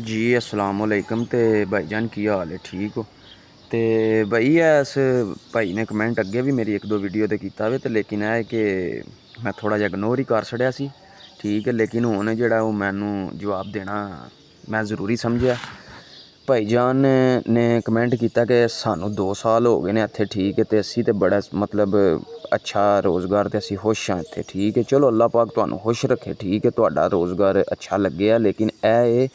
जी असलकम तो भाई जान की हाल है ठीक हो ते भाई इस भाई ने कमेंट अगे भी मेरी एक दो वीडियो तो कीता वे तो लेकिन है कि मैं थोड़ा जहा इगनोर ही कर छड़ेआ सी ठीक है लेकिन हून जेह्ड़ा ओह् मैनू जवाब देना मैं जरूरी समझिया भाई जान ने कमेंट किया कि सू दो साल हो गए ने इत्थै ठीक ऐ ते असी तो बड़ा मतलब अच्छा रोज़गार ते असी खुश हाँ इतने ठीक है चलो अल्लाह पाक तुहानूं खुश रखे ठीक है तुहाडा रोज़गार अच्छा लगे लेकिन ऐ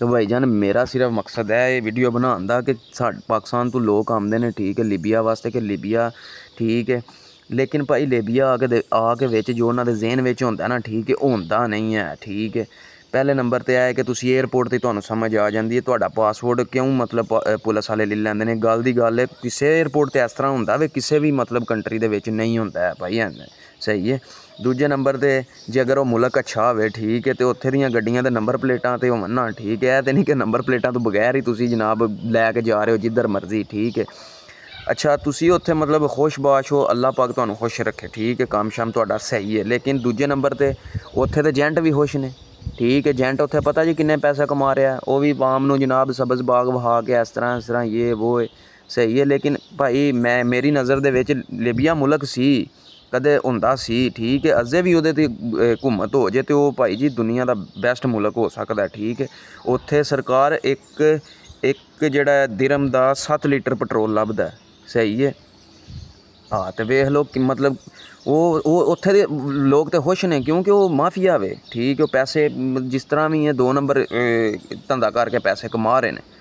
तो भाई जान मेरा सिर्फ मकसद है एह् वीडियो बनान दा कि पाकिस्तान तो लोग आंदे न ठीक ऐ लीबिया वास्ते कि लीबिया ठीक ऐ लेकिन भाई लीबिया आके आके बिच जो उन्हां दे जेहन बिच होंदा ना ठीक ऐ होंदा नहीं ऐ ठीक ऐ ਪਹਿਲੇ ਨੰਬਰ ਤੇ ਆਇਆ ਕਿ ਤੁਸੀਂ 에어ਪੋਰਟ ਤੇ ਤੁਹਾਨੂੰ ਸਮਝ ਆ ਜਾਂਦੀ ਹੈ ਤੁਹਾਡਾ ਪਾਸਵਰਡ ਕਿਉਂ ਮਤਲਬ ਪੁਲਿਸ ਵਾਲੇ ਲੈ ਲੈਂਦੇ ਨੇ ਗੱਲ ਦੀ ਗੱਲ ਹੈ ਕਿਸੇ 에어ਪੋਰਟ ਤੇ ਇਸ ਤਰ੍ਹਾਂ ਹੁੰਦਾ ਵੇ ਕਿਸੇ ਵੀ ਮਤਲਬ ਕੰਟਰੀ ਦੇ ਵਿੱਚ ਨਹੀਂ ਹੁੰਦਾ ਹੈ ਭਾਈ ਐਂ सही है दूजे नंबर ਤੇ जे अगर ਉਹ ਮੁਲਕ ਅੱਛਾ ਹੋਵੇ ਠੀਕ ਹੈ ਤੇ ਉੱਥੇ ਦੀਆਂ ਗੱਡੀਆਂ ਦੇ ਨੰਬਰ ਪਲੇਟਾਂ ਤੇ ਹੋਣ ਨਾ ਠੀਕ ਹੈ ਤੇ ਨਹੀਂ ਕਿ ਨੰਬਰ ਪਲੇਟਾਂ ਤੋਂ ਬਗੈਰ ਹੀ ਤੁਸੀਂ ਜਨਾਬ ਲੈ ਕੇ ਜਾ ਰਹੇ ਹੋ ਜਿੱਧਰ अच्छा तुम उ मतलब खुशबाश हो अल्लाह पाक तो खुश रखे ठीक है काम शम थोड़ा सही है लेकिन दूजे नंबर पर उत्थे तो जेंट भी खुश ने ठीक है जेंट उ पता जी किन्ने पैसा कमा रहा है वह भी आम जनाब सब्ज बाग बहा के इस तरह इस तरह ये वो है सही है लेकिन भाई मैं मेरी नज़र के लिबिया मुल्क सी ਕਦੇ ਹੁੰਦਾ ਸੀ ਠੀਕ ਹੈ ਅਜੇ ਵੀ ਉਹਦੇ ਤੇ ਹਕੂਮਤ ਹੋ ਜੇ ਤੇ ਉਹ ਭਾਈ ਜੀ ਦੁਨੀਆ ਦਾ ਬੈਸਟ ਮੁਲਕ ਹੋ ਸਕਦਾ ਠੀਕ ਹੈ ਉੱਥੇ ਸਰਕਾਰ ਇੱਕ ਇੱਕ ਜਿਹੜਾ ਦਿਰਮ ਦਾ 7 ਲੀਟਰ ਪੈਟਰੋਲ ਲੱਭਦਾ ਸਹੀ ਹੈ ਹਾਂ ਤੇ ਵੇਖ ਲੋ ਕਿ ਮਤਲਬ ਉਹ ਉਹ ਉੱਥੇ ਦੇ ਲੋਕ ਤੇ ਖੁਸ਼ ਨੇ ਕਿਉਂਕਿ ਉਹ ਮਾਫੀਆ ਵੇ ਠੀਕ ਹੈ ਪੈਸੇ ਜਿਸ ਤਰ੍ਹਾਂ ਵੀ ਹੈ ਦੋ ਨੰਬਰ ਧੰਦਾ ਕਰਕੇ ਪੈਸੇ ਕਮਾ ਰਹੇ ਨੇ